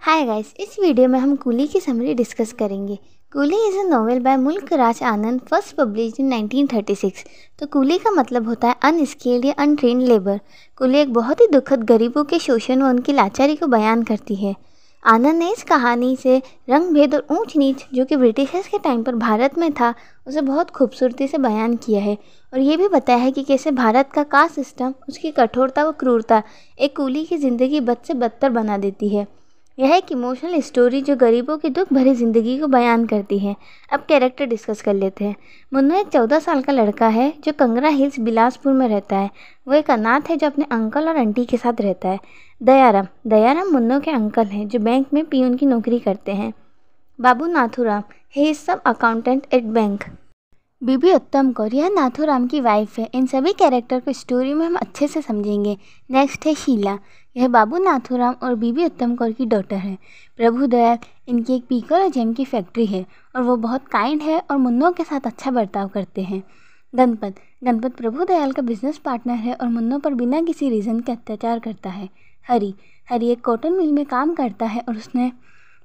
hi guys इस video में हम कूली की समरी डिस्कस करेंगे Coolie is a novel by Mulk Raj Anand first publish in 1936 तो कूली का मतलब होता है अनस्किल्ड या अनट्रेन लेबर कूली एक बहुत ही दुखद गरीबों के शोषण व उनकी लाचारी को बयान करती है आनंद ने इस कहानी से रंग भेद और ऊंच नीच जो कि ब्रिटिशर्स के टाइम पर भारत में था उसे बहुत खूबसूरती से बयान किया है और ये भी बताया है कि कैसे भारत का कास्ट सिस्टम उसकी कठोरता व क्रूरता एक कूली की ज़िंदगी बद से बदतर बना देती है यह एक इमोशनल स्टोरी जो गरीबों की दुख भरी ज़िंदगी को बयान करती है अब कैरेक्टर डिस्कस कर लेते हैं मुन्नु एक चौदह साल का लड़का है जो कंगरा हिल्स बिलासपुर में रहता है वो एक अनाथ है जो अपने अंकल और आंटी के साथ रहता है दयाराम दयाराम मुन्नु के अंकल हैं जो बैंक में पी की नौकरी करते हैं Babu Nathuram he is sub accountant at bank Bibi Uttam Kaur यह राम की वाइफ है इन सभी कैरेक्टर को स्टोरी में हम अच्छे से समझेंगे नेक्स्ट है शीला यह बाबू राम और बीबी उत्तम कौर की डॉटर है प्रभु दयाल इनकी एक पीकर और जेम की फैक्ट्री है और वो बहुत काइंड है और मुन्नों के साथ अच्छा बर्ताव करते हैं गणपत गणपत प्रभु दयाल का बिजनेस पार्टनर है और मुन्नों पर बिना किसी रीज़न के अत्याचार करता है हरी हरी एक कॉटन मिल में काम करता है और उसने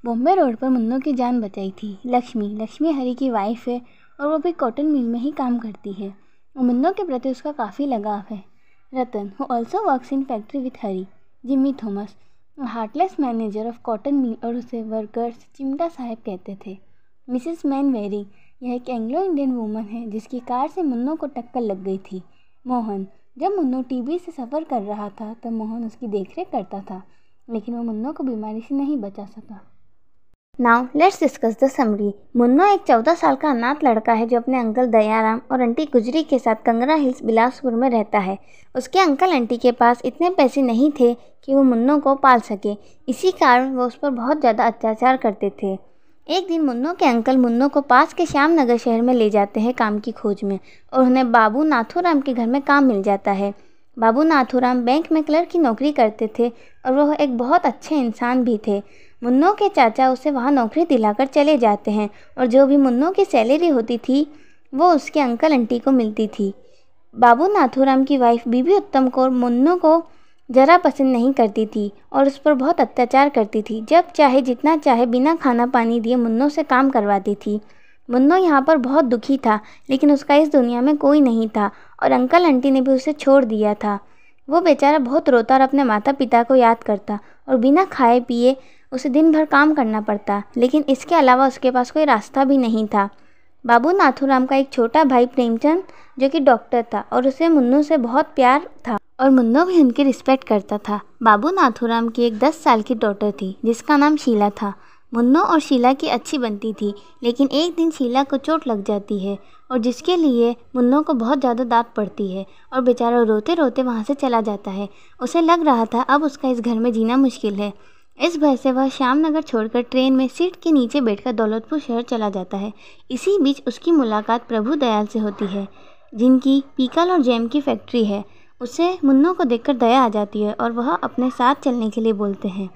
बॉम्बे रोड पर मुन्नों की जान बचाई थी लक्ष्मी लक्ष्मी हरी की वाइफ है और वो भी कॉटन मिल में ही काम करती है उमंदों के प्रति उसका काफ़ी लगाव है Ratan who also work in factory with Hari Jimmy Thomas heartless manager of cotton mill और उसे वर्कर्स चिमटा साहब कहते थे मिसिस मैन वेरी यह एक एंग्लो इंडियन वूमन है जिसकी कार से मुन्नो को टक्कर लग गई थी मोहन जब मुन्नो टीबी से सफ़र कर रहा था तब मोहन उसकी देखरेख करता था लेकिन वह मुन्नो को बीमारी से नहीं बचा सका now let's discuss the summary Munoo एक चौदह साल का अनाथ लड़का है जो अपने अंकल दयाराम और आंटी गुजरी के साथ कंगरा हिल्स बिलासपुर में रहता है उसके अंकल आंटी के पास इतने पैसे नहीं थे कि वो मुन्नू को पाल सके इसी कारण वो उस पर बहुत ज़्यादा अत्याचार करते थे एक दिन मुन्नो के अंकल मुन्नो को पास के श्याम नगर शहर में ले जाते हैं काम की खोज में और उन्हें बाबू नाथूराम के घर में काम मिल जाता है बाबू नाथूराम बैंक में क्लर्क की नौकरी करते थे और वह एक बहुत अच्छे इंसान भी थे मुन्नो के चाचा उसे वहाँ नौकरी दिलाकर चले जाते हैं और जो भी मुन्नो की सैलरी होती थी वो उसके अंकल आंटी को मिलती थी बाबू नाथूराम की वाइफ बीबी उत्तम कौर मुन्नो को ज़रा पसंद नहीं करती थी और उस पर बहुत अत्याचार करती थी जब चाहे जितना चाहे बिना खाना पानी दिए मुन्नो से काम करवाती थी मुन्नो यहाँ पर बहुत दुखी था लेकिन उसका इस दुनिया में कोई नहीं था और अंकल आंटी ने भी उसे छोड़ दिया था वो बेचारा बहुत रोता और अपने माता पिता को याद करता और बिना खाए पिए उसे दिन भर काम करना पड़ता लेकिन इसके अलावा उसके पास कोई रास्ता भी नहीं था बाबू नाथूराम का एक छोटा भाई प्रेमचंद जो कि डॉक्टर था और उसे मुन्नू से बहुत प्यार था और मुन्नू भी उनकी रिस्पेक्ट करता था बाबू नाथूराम की एक दस साल की डॉटर थी जिसका नाम शीला था मुन्नु और शीला की अच्छी बनती थी लेकिन एक दिन शीला को चोट लग जाती है और जिसके लिए मुन्नु को बहुत ज़्यादा दांत पड़ती है और बेचारा रोते रोते वहाँ से चला जाता है उसे लग रहा था अब उसका इस घर में जीना मुश्किल है इस भय से वह श्यामनगर छोड़कर ट्रेन में सीट के नीचे बैठकर दौलतपुर शहर चला जाता है इसी बीच उसकी मुलाकात प्रभु दयाल से होती है जिनकी पीकल और जैम की फैक्ट्री है उसे मुन्नू को देखकर दया आ जाती है और वह अपने साथ चलने के लिए बोलते हैं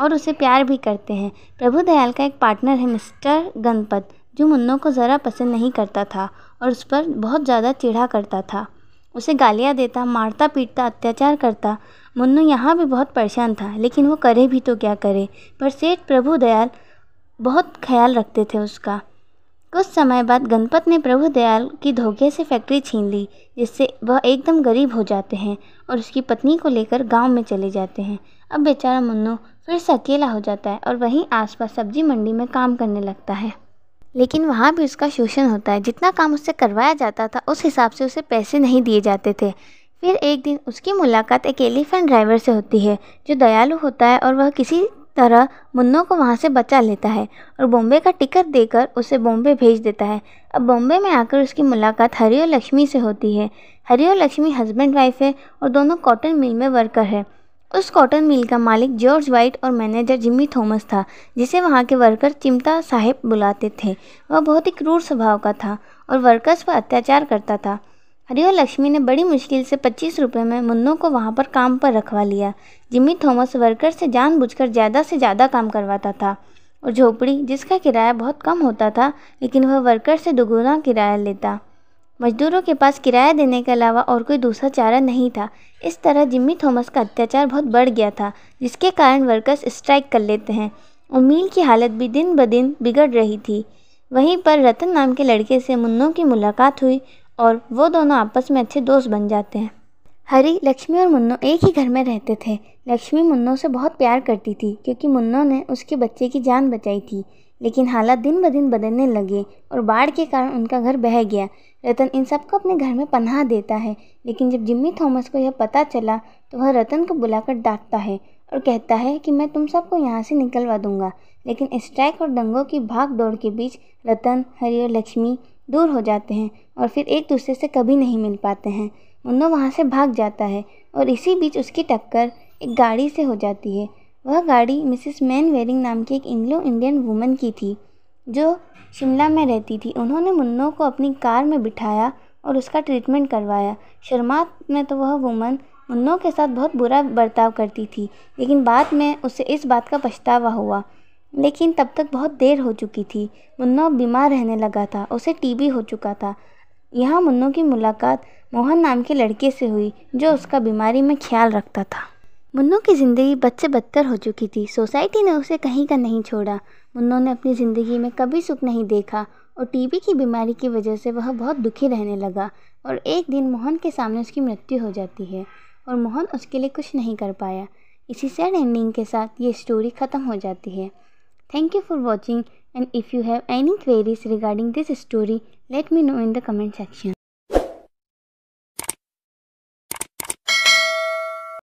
और उसे प्यार भी करते हैं प्रभु दयाल का एक पार्टनर है मिस्टर गणपत जो मुन्नों को ज़रा पसंद नहीं करता था और उस पर बहुत ज़्यादा चिढ़ा करता था उसे गालियाँ देता मारता पीटता अत्याचार करता मुन्नु यहाँ भी बहुत परेशान था लेकिन वो करे भी तो क्या करे पर सेठ प्रभु दयाल बहुत ख्याल रखते थे उसका कुछ समय बाद गणपत ने प्रभु दयाल की धोखे से फैक्ट्री छीन ली जिससे वह एकदम गरीब हो जाते हैं और उसकी पत्नी को लेकर गांव में चले जाते हैं अब बेचारा मुन्नू फिर से अकेला हो जाता है और वहीं आसपास सब्जी मंडी में काम करने लगता है लेकिन वहाँ भी उसका शोषण होता है जितना काम उससे करवाया जाता था उस हिसाब से उसे पैसे नहीं दिए जाते थे फिर एक दिन उसकी मुलाकात एक एलिफेंट ड्राइवर से होती है जो दयालु होता है और वह किसी तरह मुन्नो को वहाँ से बचा लेता है और बॉम्बे का टिकट देकर उसे बॉम्बे भेज देता है अब बॉम्बे में आकर उसकी मुलाकात हरि और लक्ष्मी से होती है हरि और लक्ष्मी हस्बैंड वाइफ है और दोनों कॉटन मिल में वर्कर है उस कॉटन मिल का मालिक जॉर्ज वाइट और मैनेजर जिमी थॉमस था जिसे वहाँ के वर्कर चिमता साहेब बुलाते थे वह बहुत ही क्रूर स्वभाव का था और वर्कर्स पर अत्याचार करता था हरिओ लक्ष्मी ने बड़ी मुश्किल से पच्चीस रुपये में मुन्नू को वहाँ पर काम पर रखवा लिया जिमी थॉमस वर्कर से जानबूझकर ज़्यादा से ज़्यादा काम करवाता था और झोपड़ी जिसका किराया बहुत कम होता था लेकिन वह वर्कर से दोगुना किराया लेता मजदूरों के पास किराया देने के अलावा और कोई दूसरा चारा नहीं था इस तरह जिम्मी थॉमस का अत्याचार बहुत बढ़ गया था जिसके कारण वर्कर्स स्ट्राइक कर लेते हैं उम्मीद की हालत भी दिन ब दिन बिगड़ रही थी वहीं पर रतन नाम के लड़के से मुन्नों की मुलाकात हुई और वो दोनों आपस में अच्छे दोस्त बन जाते हैं हरी लक्ष्मी और मुन्नो एक ही घर में रहते थे लक्ष्मी मुन्नो से बहुत प्यार करती थी क्योंकि मुन्नो ने उसके बच्चे की जान बचाई थी लेकिन हालात दिन ब दिन बदलने लगे और बाढ़ के कारण उनका घर बह गया रतन इन सबको अपने घर में पनाह देता है लेकिन जब जिम्मी थॉमस को यह पता चला तो वह रतन को बुलाकर डांटता है और कहता है कि मैं तुम सबको यहाँ से निकलवा दूंगा लेकिन स्ट्राइक और दंगों की भाग दौड़ के बीच रतन हरि और लक्ष्मी दूर हो जाते हैं और फिर एक दूसरे से कभी नहीं मिल पाते हैं मुन्नो वहाँ से भाग जाता है और इसी बीच उसकी टक्कर एक गाड़ी से हो जाती है वह गाड़ी मिसिस मैन वेरिंग नाम की एक इंग्लो इंडियन वुमन की थी जो शिमला में रहती थी उन्होंने मुन्नो को अपनी कार में बिठाया और उसका ट्रीटमेंट करवाया शुरुआत में तो वह वुमन मुन्नो के साथ बहुत बुरा बर्ताव करती थी लेकिन बाद में उसे इस बात का पछतावा हुआ लेकिन तब तक बहुत देर हो चुकी थी मुन्नो बीमार रहने लगा था उसे टीबी हो चुका था यहाँ मुन्नो की मुलाकात मोहन नाम के लड़के से हुई जो उसका बीमारी में ख्याल रखता था मुन्नू की ज़िंदगी बद से बदतर हो चुकी थी सोसाइटी ने उसे कहीं का नहीं छोड़ा मुन्नू ने अपनी ज़िंदगी में कभी सुख नहीं देखा और टीबी की बीमारी की वजह से वह बहुत दुखी रहने लगा और एक दिन मोहन के सामने उसकी मृत्यु हो जाती है और मोहन उसके लिए कुछ नहीं कर पाया इसी सैड एंडिंग के साथ ये स्टोरी ख़त्म हो जाती है thank you for watching and if you have any queries regarding this story let me know in the comment section